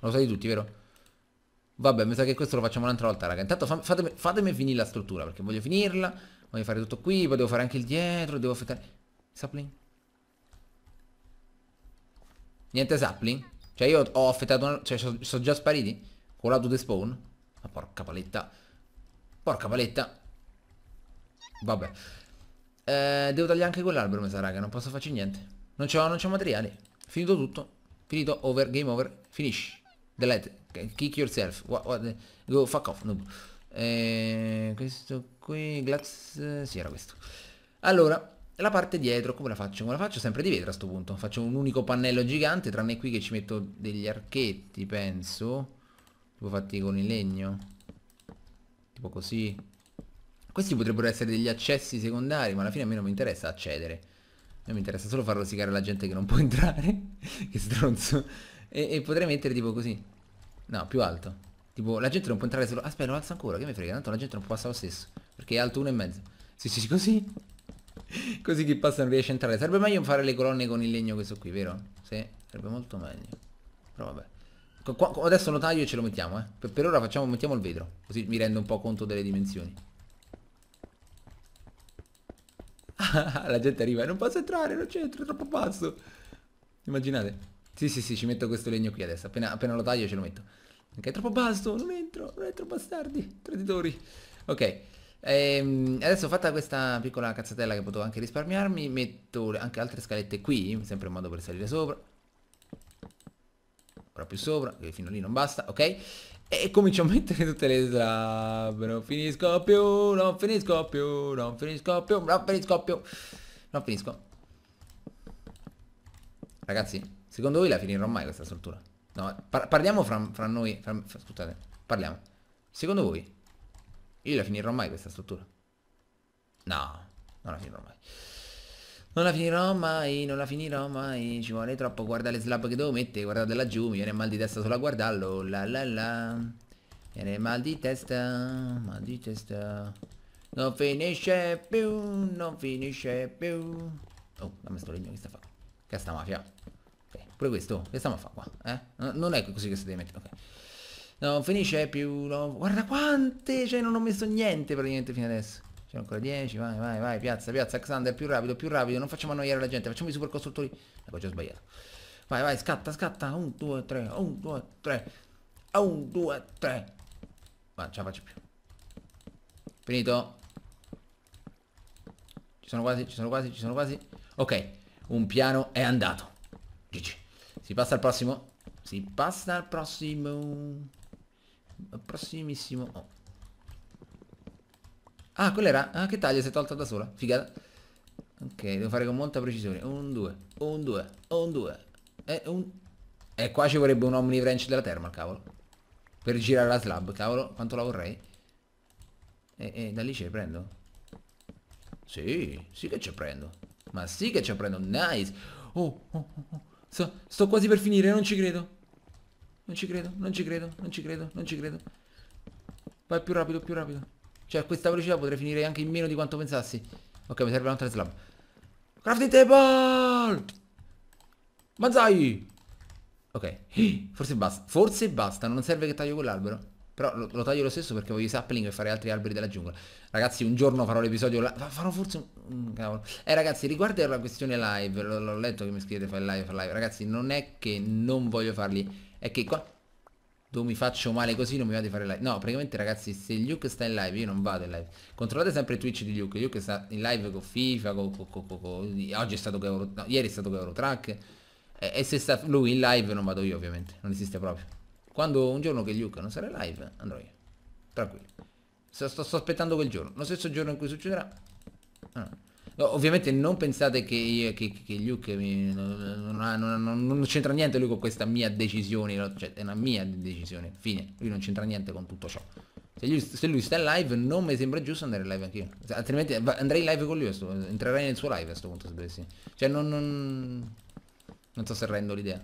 Lo sai tutti, vero? Vabbè, mi sa che questo lo facciamo un'altra volta, raga. Intanto fatemi, fatemi finire la struttura, perché voglio finirla. Voglio fare tutto qui, poi devo fare anche il dietro, devo affettare... Sapling? Niente sapling? Cioè io ho affettato una... Cioè sono so già spariti? Con l'auto de spawn? Ma porca paletta. Porca paletta. Vabbè. Eh, devo tagliare anche quell'albero, mi sa, raga. Non posso farci niente. Non c'ho materiali. Finito tutto. Finito, over, game over, finisci delete kick yourself what, what, go fuck off noob eh, questo qui glass eh, sì era questo allora la parte dietro come la faccio? Come la faccio? Sempre di vetro a sto punto. Faccio un unico pannello gigante, tranne qui che ci metto degli archetti, penso. Tipo fatti con il legno. Tipo così. Questi potrebbero essere degli accessi secondari, ma alla fine a me non mi interessa accedere. A me mi interessa solo far rosicare la gente che non può entrare. che stronzo e, e, potrei mettere tipo così No più alto Tipo la gente non può entrare solo Aspetta lo alzo ancora che mi frega Tanto la gente non può passare lo stesso Perché è alto uno e mezzo Sì sì sì così Così chi passa non riesce a entrare Sarebbe meglio fare le colonne con il legno questo qui vero? Sì sarebbe molto meglio Però vabbè Qua, adesso lo taglio e ce lo mettiamo eh. per, per, ora facciamo, mettiamo il vetro Così mi rendo un po' conto delle dimensioni La gente arriva e non posso entrare Non c'entro è troppo basso Immaginate sì, sì, sì, ci metto questo legno qui adesso. Appena, appena lo taglio ce lo metto. Ok, è troppo basso, non entro, non entro bastardi, traditori. Ok, ehm, adesso fatta questa piccola cazzatella che potevo anche risparmiarmi, metto anche altre scalette qui, sempre in modo per salire sopra. Ora più sopra, che fino lì non basta, ok? E comincio a mettere tutte le slab, non finisco più, non finisco più, non finisco più, non finisco più, non finisco. Ragazzi, Secondo voi la finirò mai questa struttura? No, par parliamo fra, fra noi, fra, fra, scusate, parliamo. Secondo voi, io la finirò mai questa struttura? No, non la finirò mai. Non la finirò mai, non la finirò mai, ci vuole troppo, guarda le slab che devo mettere, guardate laggiù, mi viene mal di testa solo a guardarlo, la la la, mi viene mal di testa, mal di testa, non finisce più, non finisce più. Oh, dammi sto legno che sta fa? Che sta mafia? pure questo, che stiamo a fare qua? Eh? Non è così che si deve mettere, ok. No, finisce più... No. Guarda quante! Cioè non ho messo niente praticamente fino adesso. C'è ancora 10, vai, vai, vai, piazza, piazza, Xander, più rapido, più rapido, non facciamo annoiare la gente, facciamo i super costruttori. Ecco, già sbagliato. Vai, vai, scatta, scatta, 1, 2, 3, 1, 2, 3, 1, 2, 3. Ma ce la faccio più. Finito. Ci sono quasi, ci sono quasi, ci sono quasi. Ok, un piano è andato. GG. Si passa al prossimo? Si passa al prossimo. Prossimissimo. Oh. Ah, quella era... Ah, che taglia si è tolta da sola. Figata. Ok, devo fare con molta precisione. Un due. un due. un due. E un... E qua ci vorrebbe un Omni Wrench della Thermal, cavolo. Per girare la slab, cavolo. Quanto la vorrei. E, e da lì ce le prendo. Sì, sì che ce prendo. Ma sì che ce prendo. Nice. Oh, oh, oh. oh. Sto, sto quasi per finire, non ci credo. Non ci credo, non ci credo, non ci credo, non ci credo. Vai più rapido, più rapido. Cioè, a questa velocità potrei finire anche in meno di quanto pensassi. Ok, mi serve un'altra slab. Crafting table! Manzai! Ok, forse basta, forse basta, non serve che taglio quell'albero. Però lo, lo, taglio lo stesso perché voglio i sapling e fare altri alberi della giungla. Ragazzi, un giorno farò l'episodio... Farò forse un... Cavolo. Eh ragazzi, riguardo alla questione live, l'ho letto che mi scrivete fai live, fai live. Ragazzi, non è che non voglio farli, è che qua... Dove mi faccio male così non mi vado a fare live. No, praticamente ragazzi, se Luke sta in live, io non vado in live. Controllate sempre Twitch di Luke. Luke sta in live con FIFA, con... con, con, con oggi è stato... Euro, no, ieri è stato con Eurotrack. E, e se sta lui in live non vado io ovviamente, non esiste proprio. Quando un giorno che Luca non sarà live, andrò io. Tranquillo. Sto, sto, sto, aspettando quel giorno. Lo stesso giorno in cui succederà. Ah. No, ovviamente non pensate che, io, che, che Luke mi, non, non, non, non c'entra niente lui con questa mia decisione, cioè è una mia decisione, fine, lui non c'entra niente con tutto ciò. Se lui, se lui, sta in live non mi sembra giusto andare in live anch'io, altrimenti andrei in live con lui, entrerai nel suo live a questo punto se dovessi. Cioè non, non, non sto serrendo l'idea.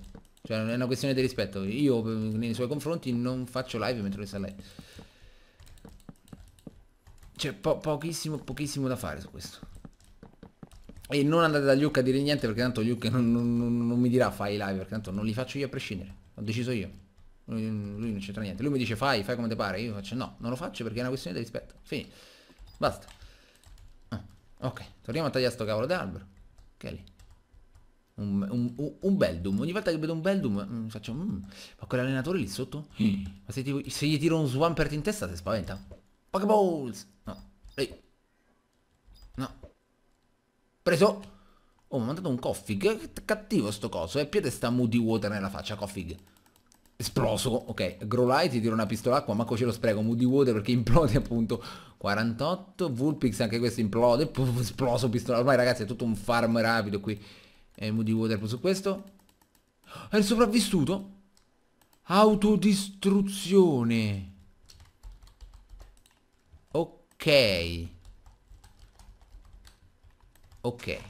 Cioè non è una questione di rispetto. Io eh, nei suoi confronti non faccio live mentre lui sta lei. C'è po pochissimo, pochissimo da fare su questo. E non andate da Luke a dire niente perché tanto Luke non, non, non, mi dirà fai live perché tanto non li faccio io a prescindere. Ho deciso io. Lui, lui non c'entra niente. Lui mi dice fai, fai come ti pare. Io faccio no, non lo faccio perché è una questione di rispetto. Fini. Basta. Ah, ok, torniamo a tagliare sto cavolo d'albero. Che è lì. Un, un, un bel Doom, ogni volta che vedo un bel Doom mm, faccio mm, ma quell'allenatore lì sotto? Mm. Ma se, ti, se, gli tiro un Swampert in testa si spaventa? Pokeballs! No, ehi! No! Preso! Oh, mi ha mandato un Coffig, cattivo sto coso, e eh. piede sta moody water nella faccia, Coffig! Esploso, ok, Grolai ti tiro una pistola acqua, manco ce lo spreco, moody water perché implode appunto 48, Vulpix anche questo implode, esploso pistola, ormai ragazzi è tutto un farm rapido qui e Moody Water su questo. È il sopravvissuto. Autodistruzione. Ok. Ok.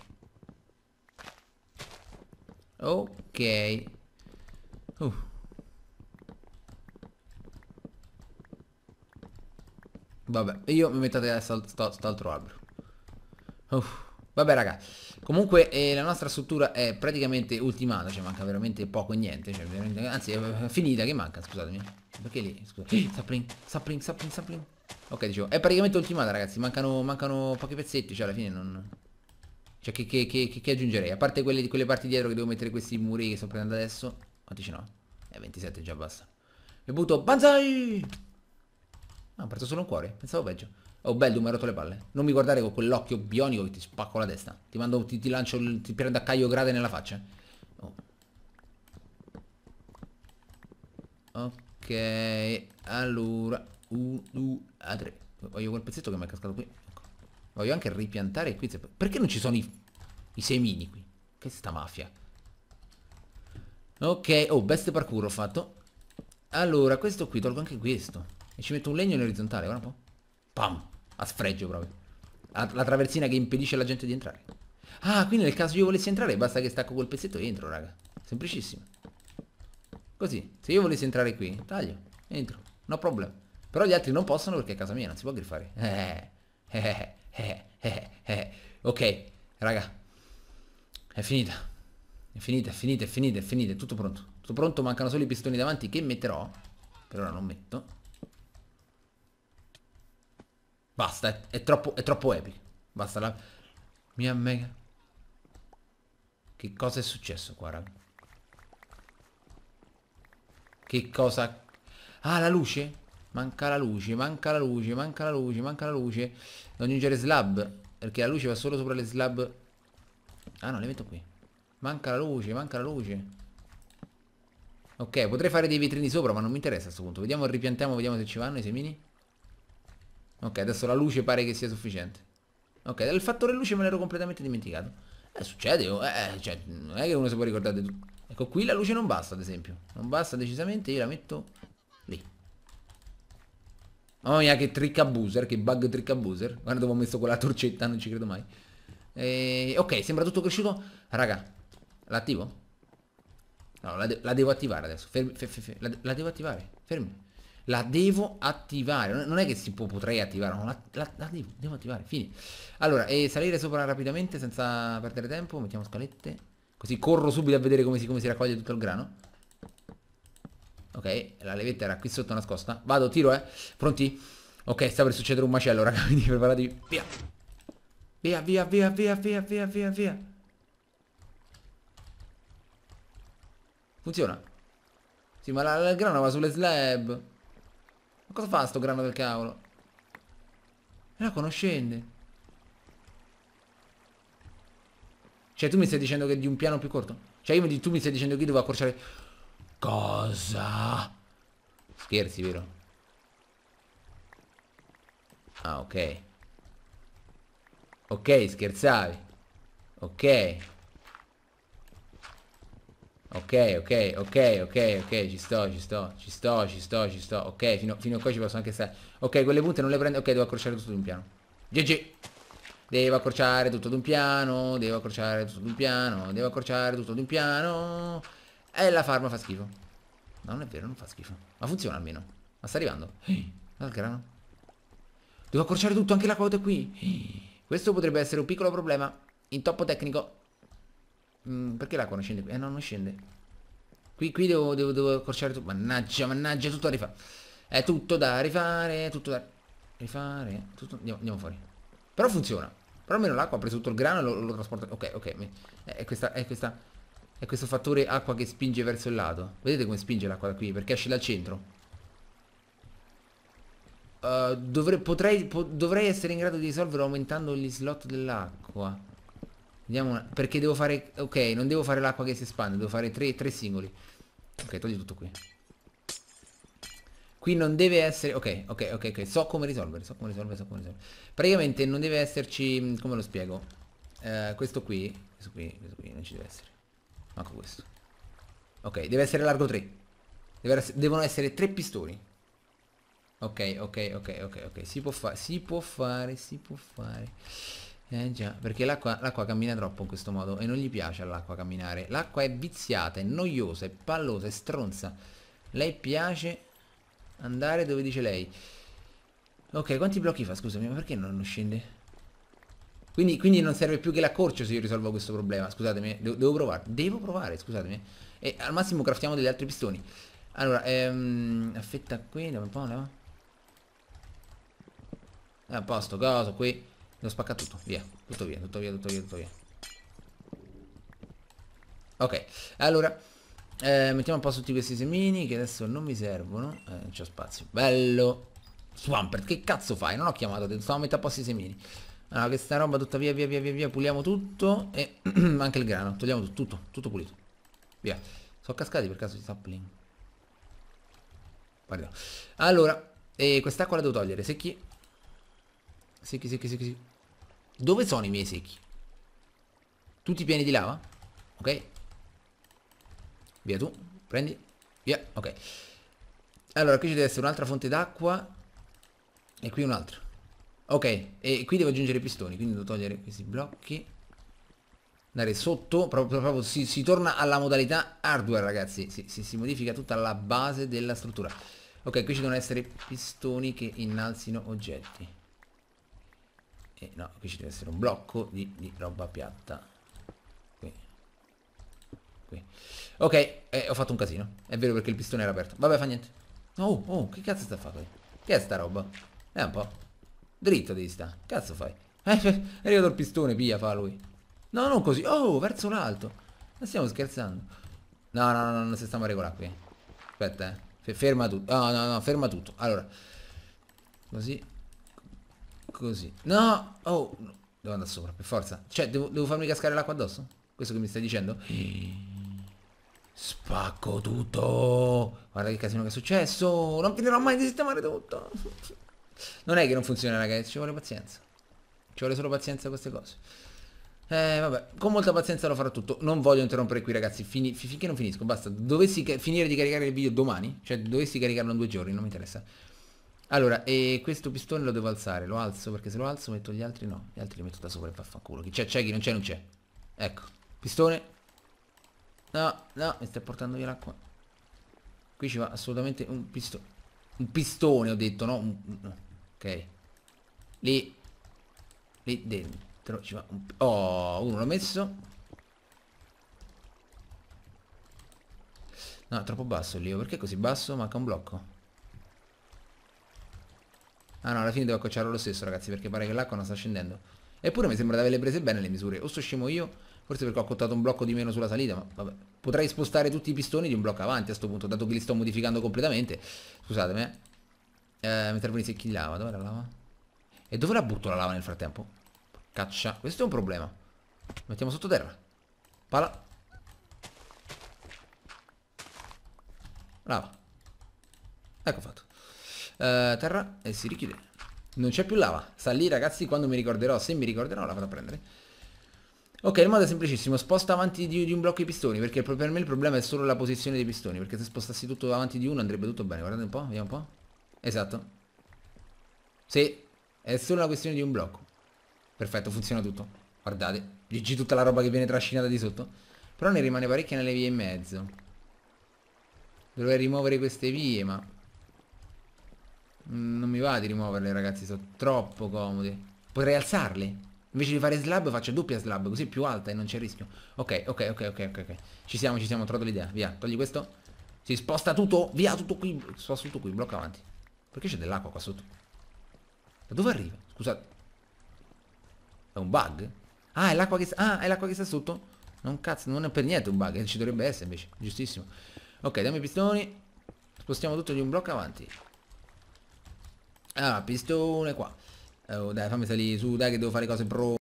Ok. Uh. Vabbè, io mi metto adesso st'altro albero. Uh. Vabbè raga, comunque eh, la nostra struttura è praticamente ultimata, cioè manca veramente poco e niente, cioè, anzi è finita che manca, scusatemi. Perché lì? Scusa. Sapling, sapling, sapling, sapling. Ok, dicevo, è praticamente ultimata ragazzi, mancano, mancano pochi pezzetti, cioè alla fine non... Cioè che, che, che, che aggiungerei? A parte quelle, quelle, parti dietro che devo mettere questi muri che sto prendendo adesso. Quanti ce n'ho? Eh, 27 già basta. E butto Banzai! Ah, ho perso solo un cuore, pensavo peggio. Oh bello, mi ha rotto le palle. Non mi guardare con quell'occhio bionico che ti spacco la testa. Ti mando, ti, ti lancio, ti prendo a caio grade nella faccia. Oh. Ok, allora, 1, 2, 3. Voglio quel pezzetto che mi è cascato qui. Ecco. Voglio anche ripiantare qui. Perché non ci sono i, i semini qui? Che sta mafia. Ok, oh, best parkour ho fatto. Allora, questo qui, tolgo anche questo. E ci metto un legno in orizzontale, guarda un po'. Pam! A sfregio proprio. la traversina che impedisce alla gente di entrare. Ah, quindi nel caso io volessi entrare basta che stacco quel pezzetto e entro, raga. Semplicissimo. Così. Se io volessi entrare qui, taglio, entro. No problem. Però gli altri non possono perché è casa mia, non si può griffare. Eh, eh, eh, eh, eh. eh, eh. Ok, raga. È finita. È finita, è finita, è finita, è finita, è tutto pronto. Tutto pronto, mancano solo i pistoni davanti che metterò. Per ora non metto. Basta, è, è, troppo, è troppo epico. Basta la... Mia mega... Che cosa è successo qua, raga? Che cosa... Ah, la luce? Manca la luce, manca la luce, manca la luce, manca la luce. Non aggiungere slab, perché la luce va solo sopra le slab. Ah no, le metto qui. Manca la luce, manca la luce. Ok, potrei fare dei vetrini sopra, ma non mi interessa a questo punto. Vediamo, ripiantiamo, vediamo se ci vanno i semini. Ok, adesso la luce pare che sia sufficiente. Ok, il fattore luce me l'ero completamente dimenticato. Eh, succede, oh, eh, eh, cioè, non è che uno si può ricordare di tutto. Ecco, qui la luce non basta, ad esempio. Non basta decisamente, io la metto lì. Mamma oh, mia, che trick abuser, che bug trick abuser. Guarda dove ho messo quella torcetta, non ci credo mai. E, eh, ok, sembra tutto cresciuto. Raga, l'attivo? No, la, de la, devo attivare adesso. Fermi, fe fe fe la, de la devo attivare. Fermi. La devo attivare, non è che si può, potrei attivare, no, la, la, la devo, devo, attivare, fine. Allora, e salire sopra rapidamente senza perdere tempo, mettiamo scalette, così corro subito a vedere come si, come si raccoglie tutto il grano. Ok, la levetta era qui sotto nascosta, vado, tiro eh, pronti? Ok, sta per succedere un macello raga, quindi preparatevi, via! Via, via, via, via, via, via, via, via! Funziona? Sì, ma la, la grana va sulle slab. Ma cosa fa sto grano del cavolo? E la conoscende. Cioè tu mi stai dicendo che di un piano più corto? Cioè io mi, tu mi stai dicendo che io devo accorciare... Cosa? Scherzi, vero? Ah, ok. Ok, scherzavi. Ok. Ok, ok, ok, ok, ok, ci sto, ci sto, ci sto, ci sto, ci sto, ok, fino, fino a qua ci posso anche stare. Ok, quelle punte non le prendo, ok, devo accorciare tutto d'un piano. GG! Devo accorciare tutto d'un piano, devo accorciare tutto d'un piano, devo accorciare tutto d'un piano. E la farma fa schifo. No, non è vero, non fa schifo. Ma funziona almeno. Ma sta arrivando. Ehi, al grano. Devo accorciare tutto, anche la quota qui. Questo potrebbe essere un piccolo problema. Intoppo tecnico. Mm, perché l'acqua non scende qui? Eh no, non scende. Qui, qui devo, devo, devo accorciare tutto. Mannaggia, mannaggia, tutto da rifare. È tutto da rifare, tutto da rifare. Tutto... Andiamo, andiamo fuori. Però funziona. Però almeno l'acqua ha preso tutto il grano e lo, lo trasporta. Ok, ok. È, questa, è, questa, è questo fattore acqua che spinge verso il lato. Vedete come spinge l'acqua da qui? Perché esce dal centro. Uh, dovrei, potrei, po dovrei essere in grado di risolverlo aumentando gli slot dell'acqua. Vediamo Perché devo fare... Ok, non devo fare l'acqua che si espande, devo fare tre, tre singoli. Ok, togli tutto qui. Qui non deve essere... Ok, ok, ok, ok. So come risolvere, so come risolvere, so come risolvere. Praticamente non deve esserci... Mm, come lo spiego? Eh, questo qui... Questo qui, questo qui, non ci deve essere. Manco questo. Ok, deve essere largo 3. Essere... devono essere tre pistoni. Ok, ok, ok, ok, ok. Si può fare, si può fare, si può fare. Eh già, perché l'acqua, cammina troppo in questo modo e non gli piace all'acqua camminare. L'acqua è viziata, è noiosa, è pallosa, è stronza. Lei piace andare dove dice lei. Ok, quanti blocchi fa? Scusami, ma perché non, non scende? Quindi, quindi, non serve più che l'accorcio se io risolvo questo problema. Scusatemi, devo, devo provare. Devo provare, scusatemi. E al massimo craftiamo degli altri pistoni. Allora, ehm, affetta qui, andiamo un po', andiamo. A posto, cosa qui? Lo spacca tutto, via, tutto via, tutto via, tutto via, tutto via. Ok, allora, eh, mettiamo a posto tutti questi semini che adesso non mi servono. Eh, non c'è spazio. Bello. Swampert, che cazzo fai? Non ho chiamato, ti stavo mettendo a posto i semini. Allora, questa roba tutta via, via, via, via, via, puliamo tutto e anche il grano, togliamo tutto, tutto, tutto pulito. Via. Sono cascati per caso di sapling. Guarda. Allora, e quest'acqua la devo togliere, secchi. Secchi, secchi, secchi, secchi. Dove sono i miei secchi? Tutti pieni di lava? Ok. Via tu, prendi. Via, ok. Allora, qui ci deve essere un'altra fonte d'acqua. E qui un'altra. Ok, e qui devo aggiungere i pistoni, quindi devo togliere questi blocchi. Andare sotto, proprio, proprio si, si, torna alla modalità hardware, ragazzi. Si, si, si modifica tutta la base della struttura. Ok, qui ci devono essere pistoni che innalzino oggetti e no qui ci deve essere un blocco di, di roba piatta qui qui ok eh, ho fatto un casino è vero perché il pistone era aperto vabbè fa niente oh oh che cazzo sta a facendo che è sta roba è un po' dritto devi sta cazzo fai eh, è arrivato il pistone via fa lui no non così oh verso l'alto ma stiamo scherzando no no no non si stiamo a regolare qui aspetta eh ferma tutto no no no ferma tutto allora così Così. No! Oh! No. Devo andare sopra, per forza. Cioè, devo, devo farmi cascare l'acqua addosso? Questo che mi stai dicendo? Spacco tutto! Guarda che casino che è successo! Non finirò mai di sistemare tutto! Non è che non funziona, ragazzi, ci vuole pazienza. Ci vuole solo pazienza a queste cose. Eh, vabbè, con molta pazienza lo farò tutto. Non voglio interrompere qui, ragazzi, Fini finché non finisco, basta. Dovessi finire di caricare il video domani, cioè dovessi caricarlo in due giorni, non mi interessa. Allora, e questo pistone lo devo alzare, lo alzo perché se lo alzo metto gli altri no, gli altri li metto da sopra e vaffanculo. Chi c'è c'è, chi non c'è non c'è. Ecco, pistone. No, no, mi stai portando via l'acqua. Qui ci va assolutamente un pistone. Un pistone ho detto, no? Un, no. Ok. Lì. Lì dentro ci va un... Oh, uno l'ho messo. No, troppo basso il Leo, perché così basso? Manca un blocco. Ah no, alla fine devo accocciarlo lo stesso ragazzi perché pare che l'acqua non sta scendendo. Eppure mi sembra di averle prese bene le misure. O sto scemo io, forse perché ho accottato un blocco di meno sulla salita, ma vabbè. Potrei spostare tutti i pistoni di un blocco avanti a sto punto, dato che li sto modificando completamente. Scusatemi, eh. Eh, mentre poi secchi di lava, Dov'è la lava? E dove la butto la lava nel frattempo? Caccia, questo è un problema. Mettiamo sottoterra. Pala. Lava. Ecco fatto. Eh, terra e si richiude. Non c'è più lava. Sta lì ragazzi quando mi ricorderò. Se mi ricorderò la vado a prendere. Ok, il modo è semplicissimo, sposta avanti di, di, un blocco i pistoni, perché per me il problema è solo la posizione dei pistoni, perché se spostassi tutto avanti di uno andrebbe tutto bene, guardate un po', vediamo un po'. Esatto. Sì, è solo la questione di un blocco. Perfetto, funziona tutto. Guardate, GG tutta la roba che viene trascinata di sotto. Però ne rimane parecchia nelle vie in mezzo. Dovrei rimuovere queste vie, ma... Mm, non mi va di rimuoverle ragazzi, sono troppo comodi. Potrei alzarli? Invece di fare slab faccio doppia slab, così è più alta e non c'è rischio. Ok, ok, ok, ok, ok, Ci siamo, ci siamo, ho trovato l'idea. Via, togli questo. Si sposta tutto, via, tutto qui. Sposta tutto qui, blocca avanti. Perché c'è dell'acqua qua sotto? Da dove arriva? Scusa. È un bug? Ah, è l'acqua che sta... Ah, è l'acqua che sta sotto? Non cazzo, non è per niente un bug, eh, ci dovrebbe essere invece. Giustissimo. Ok, dammi i pistoni. Spostiamo tutto di un blocco avanti. Ah, pistone qua. Eh, oh, dai, fammi salire su, dai che devo fare cose pro.